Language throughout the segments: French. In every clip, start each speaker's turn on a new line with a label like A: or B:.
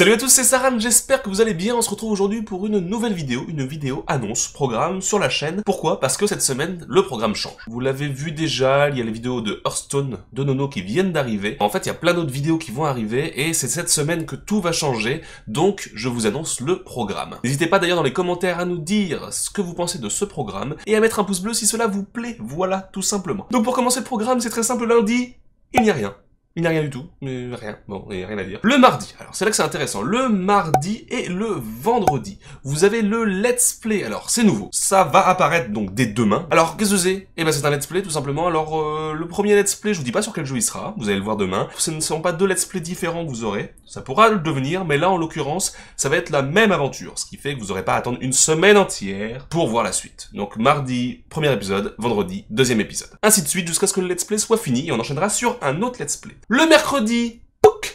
A: Salut à tous, c'est Saran, j'espère que vous allez bien. On se retrouve aujourd'hui pour une nouvelle vidéo, une vidéo annonce, programme sur la chaîne. Pourquoi Parce que cette semaine, le programme change. Vous l'avez vu déjà, il y a les vidéos de Hearthstone, de Nono qui viennent d'arriver. En fait, il y a plein d'autres vidéos qui vont arriver et c'est cette semaine que tout va changer. Donc, je vous annonce le programme. N'hésitez pas d'ailleurs dans les commentaires à nous dire ce que vous pensez de ce programme et à mettre un pouce bleu si cela vous plaît. Voilà, tout simplement. Donc, pour commencer le programme, c'est très simple. Lundi, il n'y a rien. Il n'y a rien du tout, mais rien, bon, il n'y a rien à dire. Le mardi, alors c'est là que c'est intéressant, le mardi et le vendredi, vous avez le Let's Play, alors c'est nouveau, ça va apparaître donc dès demain. Alors qu'est-ce que c'est Eh ben c'est un Let's Play tout simplement, alors euh, le premier Let's Play, je vous dis pas sur quel jeu il sera, vous allez le voir demain, ce ne sont pas deux Let's Play différents que vous aurez, ça pourra le devenir, mais là en l'occurrence, ça va être la même aventure, ce qui fait que vous n'aurez pas à attendre une semaine entière pour voir la suite. Donc mardi, premier épisode, vendredi, deuxième épisode, ainsi de suite jusqu'à ce que le Let's Play soit fini et on enchaînera sur un autre Let's Play. Le mercredi,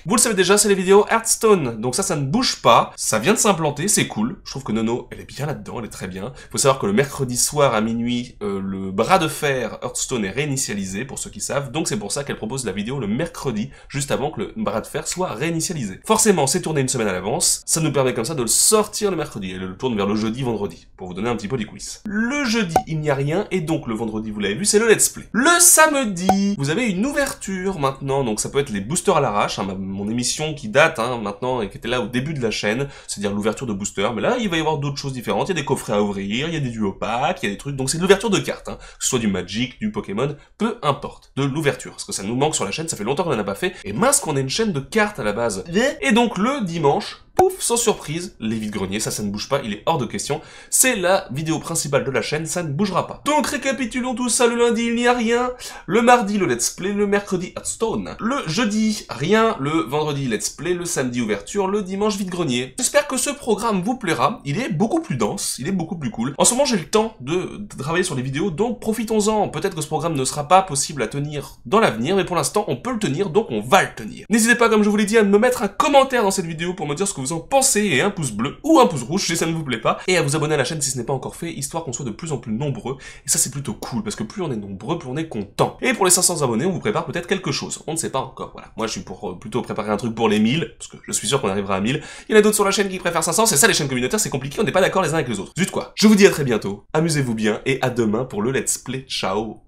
A: vous le savez déjà, c'est les vidéos Hearthstone. Donc ça, ça ne bouge pas. Ça vient de s'implanter, c'est cool. Je trouve que Nono, elle est bien là-dedans, elle est très bien. Faut savoir que le mercredi soir à minuit, euh, le bras de fer Hearthstone est réinitialisé, pour ceux qui savent. Donc c'est pour ça qu'elle propose la vidéo le mercredi, juste avant que le bras de fer soit réinitialisé. Forcément, c'est tourné une semaine à l'avance. Ça nous permet comme ça de le sortir le mercredi. Elle le tourne vers le jeudi, vendredi, pour vous donner un petit peu du quiz. Le jeudi, il n'y a rien, et donc le vendredi, vous l'avez vu, c'est le let's play. Le samedi, vous avez une ouverture maintenant, donc ça peut être les boosters à l'arrache, hein, mon émission qui date hein, maintenant et qui était là au début de la chaîne, c'est-à-dire l'ouverture de booster. Mais là, il va y avoir d'autres choses différentes. Il y a des coffrets à ouvrir, il y a des duopacks, il y a des trucs. Donc c'est l'ouverture de cartes, hein. que ce soit du Magic, du Pokémon, peu importe, de l'ouverture. Parce que ça nous manque sur la chaîne, ça fait longtemps qu'on n'en a pas fait. Et mince qu'on ait une chaîne de cartes à la base. Et donc le dimanche, pouf, sans surprise, les vides-greniers, ça, ça ne bouge pas, il est hors de question. C'est la vidéo principale de la chaîne, ça ne bougera pas. Donc récapitulons tout ça, le lundi, il n'y a rien. Le mardi, le let's play, le mercredi, Hearthstone. Le jeudi, rien. Le vendredi, let's play, le samedi, ouverture, le dimanche, vide-grenier. J'espère que ce programme vous plaira. Il est beaucoup plus dense, il est beaucoup plus cool. En ce moment, j'ai le temps de, travailler sur les vidéos, donc profitons-en. Peut-être que ce programme ne sera pas possible à tenir dans l'avenir, mais pour l'instant, on peut le tenir, donc on va le tenir. N'hésitez pas, comme je vous l'ai dit, à me mettre un commentaire dans cette vidéo pour me dire ce que vous en pensez et un pouce bleu ou un pouce rouge si ça ne vous plaît pas et à vous abonner à la chaîne si ce n'est pas encore fait, histoire qu'on soit de plus en plus nombreux et ça c'est plutôt cool parce que plus on est nombreux, plus on est content. Et pour les 500 abonnés, on vous prépare peut-être quelque chose, on ne sait pas encore, voilà. Moi je suis pour euh, plutôt préparer un truc pour les 1000 parce que je suis sûr qu'on arrivera à 1000. Il y en a d'autres sur la chaîne qui préfèrent 500, c'est ça les chaînes communautaires, c'est compliqué, on n'est pas d'accord les uns avec les autres. Zut quoi. Je vous dis à très bientôt. Amusez-vous bien et à demain pour le let's play. Ciao.